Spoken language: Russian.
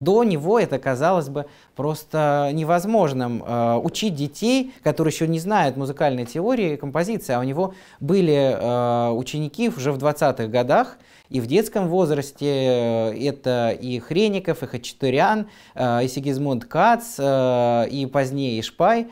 До него это казалось бы просто невозможным. Э, учить детей, которые еще не знают музыкальной теории композиции, а у него были э, ученики уже в 20-х годах, и в детском возрасте э, это и Хреников, и Хачатурян, и Сигизмунд Кац, и позднее и Шпай.